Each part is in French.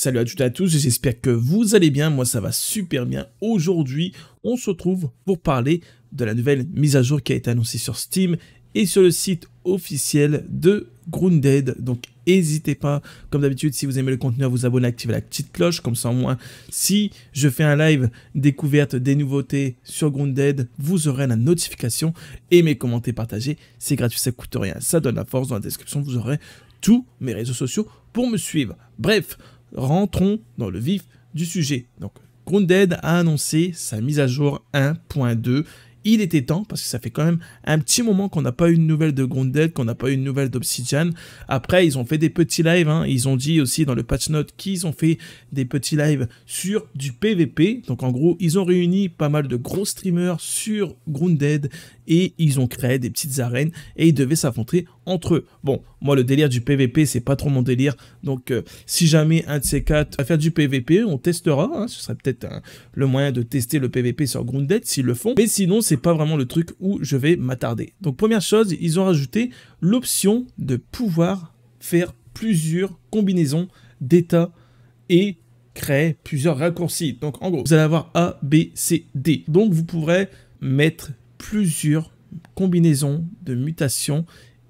Salut à toutes et à tous, j'espère que vous allez bien, moi ça va super bien. Aujourd'hui, on se retrouve pour parler de la nouvelle mise à jour qui a été annoncée sur Steam et sur le site officiel de Grounded. Donc n'hésitez pas, comme d'habitude, si vous aimez le contenu, à vous abonner, activez activer la petite cloche, comme ça au moins, si je fais un live découverte des nouveautés sur Grounded, vous aurez la notification. mes commentaires partagés, c'est gratuit, ça coûte rien, ça donne la force. Dans la description, vous aurez tous mes réseaux sociaux pour me suivre. Bref, rentrons dans le vif du sujet. Donc, Grounded a annoncé sa mise à jour 1.2. Il était temps parce que ça fait quand même un petit moment qu'on n'a pas eu de nouvelle de Grounded, qu'on n'a pas eu de nouvelle d'Obsidian. Après, ils ont fait des petits lives. Hein. Ils ont dit aussi dans le patch note qu'ils ont fait des petits lives sur du PVP. Donc en gros, ils ont réuni pas mal de gros streamers sur Grounded et ils ont créé des petites arènes et ils devaient s'affronter entre eux. Bon, moi, le délire du PVP, c'est pas trop mon délire. Donc, euh, si jamais un de ces quatre va faire du PVP, on testera. Hein. ce serait peut-être le moyen de tester le PVP sur Grounded s'ils le font. Mais sinon, c'est pas vraiment le truc où je vais m'attarder. Donc, première chose, ils ont rajouté l'option de pouvoir faire plusieurs combinaisons d'états et créer plusieurs raccourcis. Donc, en gros, vous allez avoir A, B, C, D. Donc, vous pourrez mettre plusieurs combinaisons de mutations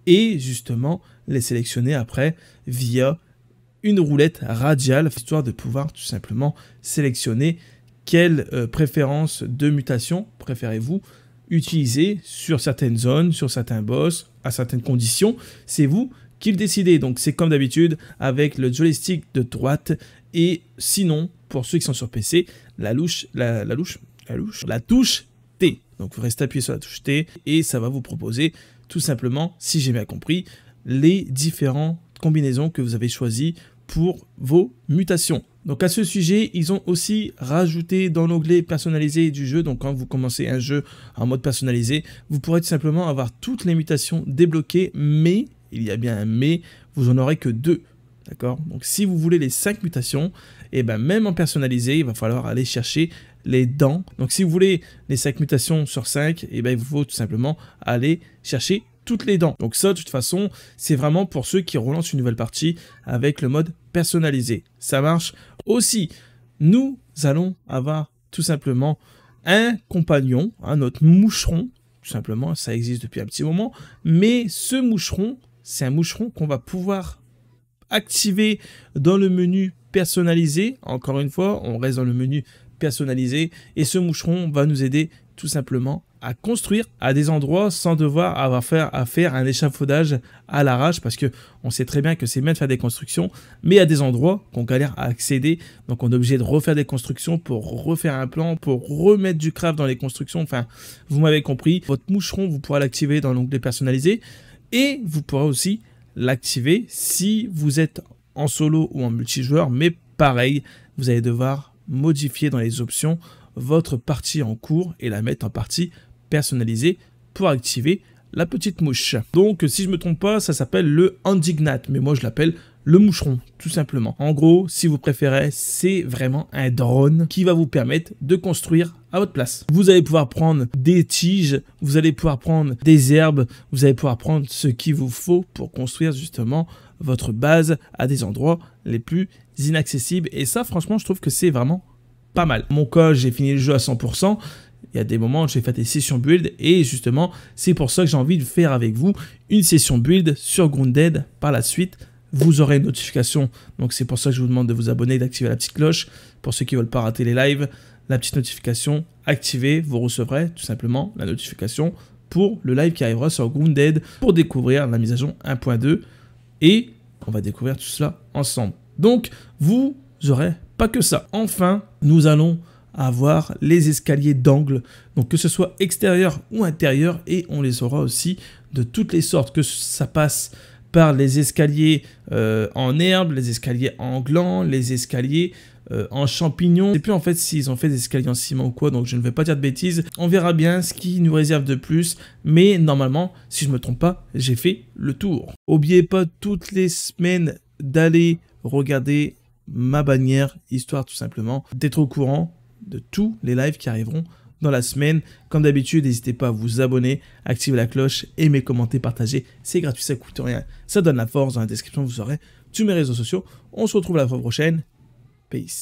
et justement les sélectionner après via une roulette radiale, histoire de pouvoir tout simplement sélectionner quelle préférences euh, préférence de mutation préférez-vous utiliser sur certaines zones, sur certains boss, à certaines conditions. C'est vous qui le décidez. Donc c'est comme d'habitude avec le joystick de droite et sinon, pour ceux qui sont sur PC, la louche, la louche, la louche, la touche T. Donc vous restez appuyé sur la touche T et ça va vous proposer tout simplement, si j'ai bien compris, les différentes combinaisons que vous avez choisies pour vos mutations. Donc à ce sujet, ils ont aussi rajouté dans l'onglet personnalisé du jeu, donc quand vous commencez un jeu en mode personnalisé, vous pourrez tout simplement avoir toutes les mutations débloquées, mais, il y a bien un mais, vous n'en aurez que deux. D'accord Donc si vous voulez les cinq mutations, et eh ben même en personnalisé, il va falloir aller chercher les dents. Donc si vous voulez les 5 mutations sur 5, et eh bien, il vous faut tout simplement aller chercher toutes les dents. Donc ça, de toute façon, c'est vraiment pour ceux qui relancent une nouvelle partie avec le mode personnalisé. Ça marche aussi. Nous allons avoir tout simplement un compagnon, un notre moucheron. Tout simplement, ça existe depuis un petit moment. Mais ce moucheron, c'est un moucheron qu'on va pouvoir activer dans le menu personnalisé. Encore une fois, on reste dans le menu personnalisé. Et ce moucheron va nous aider tout simplement à construire à des endroits sans devoir avoir faire à faire un échafaudage à l'arrache parce que on sait très bien que c'est bien de faire des constructions mais à des endroits qu'on galère à accéder donc on est obligé de refaire des constructions pour refaire un plan pour remettre du craft dans les constructions enfin vous m'avez compris votre moucheron vous pourrez l'activer dans l'onglet personnalisé et vous pourrez aussi l'activer si vous êtes en solo ou en multijoueur mais pareil vous allez devoir modifier dans les options votre partie en cours et la mettre en partie personnalisée pour activer la petite mouche. Donc si je me trompe pas, ça s'appelle le indignat, mais moi je l'appelle le moucheron, tout simplement. En gros, si vous préférez, c'est vraiment un drone qui va vous permettre de construire à votre place. Vous allez pouvoir prendre des tiges, vous allez pouvoir prendre des herbes, vous allez pouvoir prendre ce qu'il vous faut pour construire justement votre base à des endroits les plus inaccessibles. Et ça, franchement, je trouve que c'est vraiment pas mal. Mon cas, j'ai fini le jeu à 100%. Il y a des moments où j'ai fait des sessions build et justement, c'est pour ça que j'ai envie de faire avec vous une session build sur Grounded par la suite. Vous aurez une notification, donc c'est pour ça que je vous demande de vous abonner, d'activer la petite cloche. Pour ceux qui veulent pas rater les lives, la petite notification activée, vous recevrez tout simplement la notification pour le live qui arrivera sur Grounded pour découvrir la mise à jour 1.2 et on va découvrir tout cela ensemble. Donc, vous aurez pas que ça. Enfin, nous allons avoir les escaliers d'angle, donc que ce soit extérieur ou intérieur, et on les aura aussi de toutes les sortes, que ça passe par les escaliers euh, en herbe, les escaliers en gland, les escaliers euh, en champignons. Et puis en fait s'ils ont fait des escaliers en ciment ou quoi, donc je ne vais pas dire de bêtises. On verra bien ce qui nous réserve de plus, mais normalement, si je ne me trompe pas, j'ai fait le tour. N'oubliez pas toutes les semaines d'aller regarder ma bannière, histoire tout simplement d'être au courant de tous les lives qui arriveront dans la semaine. Comme d'habitude, n'hésitez pas à vous abonner, activer la cloche, aimer, commenter, partager. C'est gratuit, ça coûte rien. Ça donne la force. Dans la description, vous aurez tous mes réseaux sociaux. On se retrouve la fois prochaine. Peace.